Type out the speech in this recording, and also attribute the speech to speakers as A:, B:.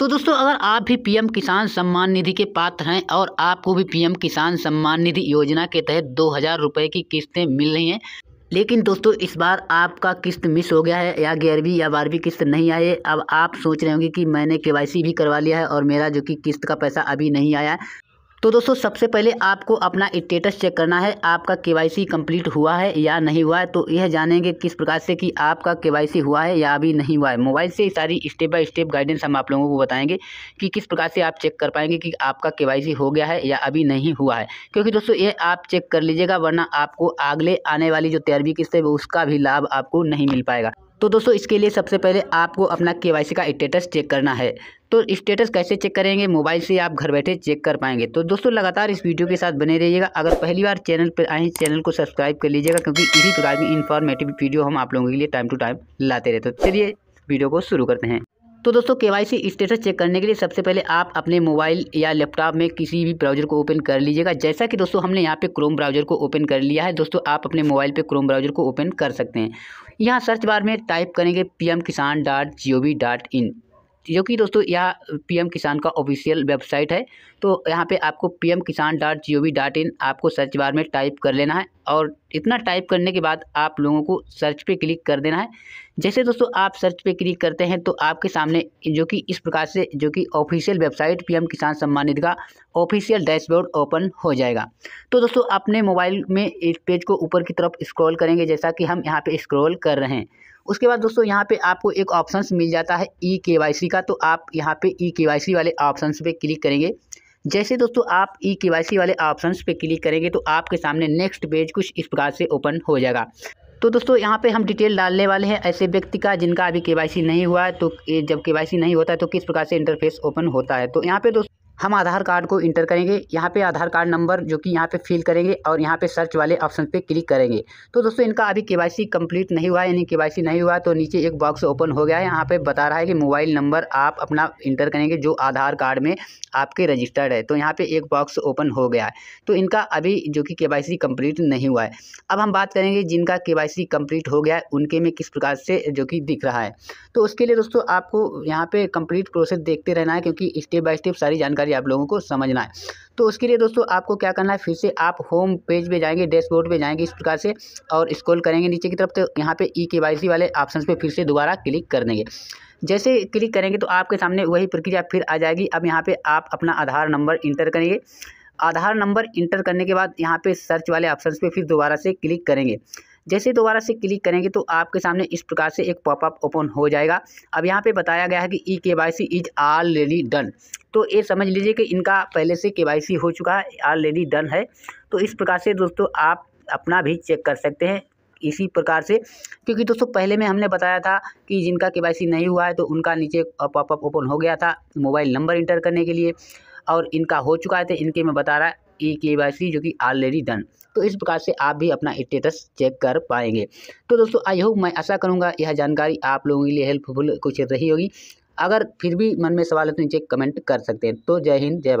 A: तो दोस्तों अगर आप भी पीएम किसान सम्मान निधि के पात्र हैं और आपको भी पीएम किसान सम्मान निधि योजना के तहत दो हज़ार रुपये की किस्तें मिल रही हैं लेकिन दोस्तों इस बार आपका किस्त मिस हो गया है या ग्यारहवीं या बारहवीं किस्त नहीं आई है अब आप सोच रहे होंगे कि मैंने केवाईसी भी करवा लिया है और मेरा जो कि किस्त का पैसा अभी नहीं आया है तो दोस्तों सबसे पहले आपको अपना स्टेटस चेक करना है आपका के कंप्लीट हुआ है या नहीं हुआ है तो यह जानेंगे किस प्रकार से कि आपका के हुआ है या अभी नहीं हुआ है मोबाइल से सारी स्टेप बाय स्टेप गाइडेंस हम आप लोगों को बताएंगे कि किस प्रकार से आप चेक कर पाएंगे कि आपका के हो गया है या अभी नहीं हुआ है क्योंकि दोस्तों ये आप चेक कर लीजिएगा वरना आपको अगले आने वाली जो तेरहवीं किस्त है उसका भी लाभ आपको नहीं मिल पाएगा तो दोस्तों इसके लिए सबसे पहले आपको अपना के का स्टेटस चेक करना है तो स्टेटस कैसे चेक करेंगे मोबाइल से आप घर बैठे चेक कर पाएंगे तो दोस्तों लगातार इस वीडियो के साथ बने रहिएगा अगर पहली बार चैनल पर आए चैनल को सब्सक्राइब कर लीजिएगा क्योंकि इसी प्रकार की इन्फॉर्मेटिव वीडियो हम आप लोगों के लिए टाइम टू टाइम लाते रहते तो चलिए वीडियो को शुरू करते हैं तो दोस्तों के वाई सी स्टेटस चेक करने के लिए सबसे पहले आप अपने मोबाइल या लैपटॉप में किसी भी ब्राउजर को ओपन कर लीजिएगा जैसा कि दोस्तों हमने यहाँ पे क्रोम ब्राउजर को ओपन कर लिया है दोस्तों आप अपने मोबाइल पे क्रोम ब्राउजर को ओपन कर सकते हैं यहाँ सर्च बार में टाइप करेंगे पी किसान dot G O V dot in जो कि दोस्तों यह पीएम किसान का ऑफिशियल वेबसाइट है तो यहाँ पे आपको पीएम किसान dot G O V dot in आपको सर्च बार में टाइप कर लेना है और इतना टाइप करने के बाद आप लोगों को सर्च पे क्लिक कर देना है जैसे दोस्तों आप सर्च पे क्लिक करते हैं तो आपके सामने जो कि इस प्रकार से जो कि ऑफिशियल वेबसाइट पीएम किसान सम्मान निधि का ऑफिशियल डैशबोर्ड ओपन हो जाएगा तो दोस्तों अपने मोबाइल में इस पेज को ऊपर की तरफ स्क्रॉल करेंगे जैसा कि हम यहाँ पर स्क्रॉल कर रहे हैं उसके बाद दोस्तों यहाँ पे आपको एक ऑप्शन मिल जाता है ई e के का तो आप यहाँ पे ई e के वाले ऑप्शन पे क्लिक करेंगे जैसे दोस्तों आप ई e के वाले ऑप्शन पे क्लिक करेंगे तो आपके सामने नेक्स्ट पेज कुछ इस प्रकार से ओपन हो जाएगा तो दोस्तों यहाँ पे हम डिटेल डालने वाले हैं ऐसे व्यक्ति का जिनका अभी के नहीं हुआ है तो जब के नहीं होता है तो किस प्रकार से इंटरफेस ओपन होता है तो यहाँ पे दोस्तों हम आधार कार्ड को इंटर करेंगे यहाँ पे आधार कार्ड नंबर जो कि यहाँ पे फिल करेंगे और यहाँ पे सर्च वाले ऑप्शन पे क्लिक करेंगे तो दोस्तों इनका अभी के कंप्लीट नहीं हुआ यानी के नहीं हुआ तो नीचे एक बॉक्स ओपन हो गया है यहाँ पे बता रहा है कि मोबाइल नंबर आप अपना इंटर करेंगे जो आधार कार्ड में आपके रजिस्टर्ड है तो यहाँ पर एक बॉक्स ओपन हो गया है तो इनका अभी जो कि के वाई नहीं हुआ है अब हम बात करेंगे जिनका के वाई हो गया है उनके में किस प्रकार से जो कि दिख रहा है तो उसके लिए दोस्तों आपको यहाँ पर कम्प्लीट प्रोसेस देखते रहना है क्योंकि स्टेप बाय स्टेप सारी जानकारी जानकारी आप लोगों को समझना है तो उसके लिए दोस्तों आपको क्या करना है फिर से आप होम पेज पे जाएंगे डैशबोर्ड पे जाएंगे इस प्रकार से और स्क्रॉल करेंगे नीचे की तरफ तो यहाँ पे ई के वाई सी वाले ऑप्शन पे फिर से दोबारा क्लिक कर देंगे जैसे क्लिक करेंगे तो आपके सामने वही प्रक्रिया फिर आ जाएगी अब यहाँ पर आप अपना आधार नंबर इंटर करेंगे आधार नंबर इंटर करने के बाद यहाँ पे सर्च वाले ऑप्शन पे फिर दोबारा से क्लिक करेंगे जैसे दोबारा से क्लिक करेंगे तो आपके सामने इस प्रकार से एक पॉपअप ओपन हो जाएगा अब यहाँ पे बताया गया है कि E K Y C is already done तो ये समझ लीजिए कि इनका पहले से के वाई सी हो चुका है ऑलरेडी डन है तो इस प्रकार से दोस्तों आप अपना भी चेक कर सकते हैं इसी प्रकार से क्योंकि दोस्तों पहले में हमने बताया था कि जिनका के नहीं हुआ है तो उनका नीचे पॉपअप ओपन हो गया था मोबाइल नंबर इंटर करने के लिए और इनका हो चुका है तो इनके मैं बता रहा है ई के वाई सी जो कि ऑलरेडी डन तो इस प्रकार से आप भी अपना स्टेटस चेक कर पाएंगे तो दोस्तों आई होप मैं आशा करूँगा यह जानकारी आप लोगों के लिए हेल्पफुल कुछ रही होगी अगर फिर भी मन में सवाल है तो नीचे कमेंट कर सकते हैं तो जय हिंद जय भारत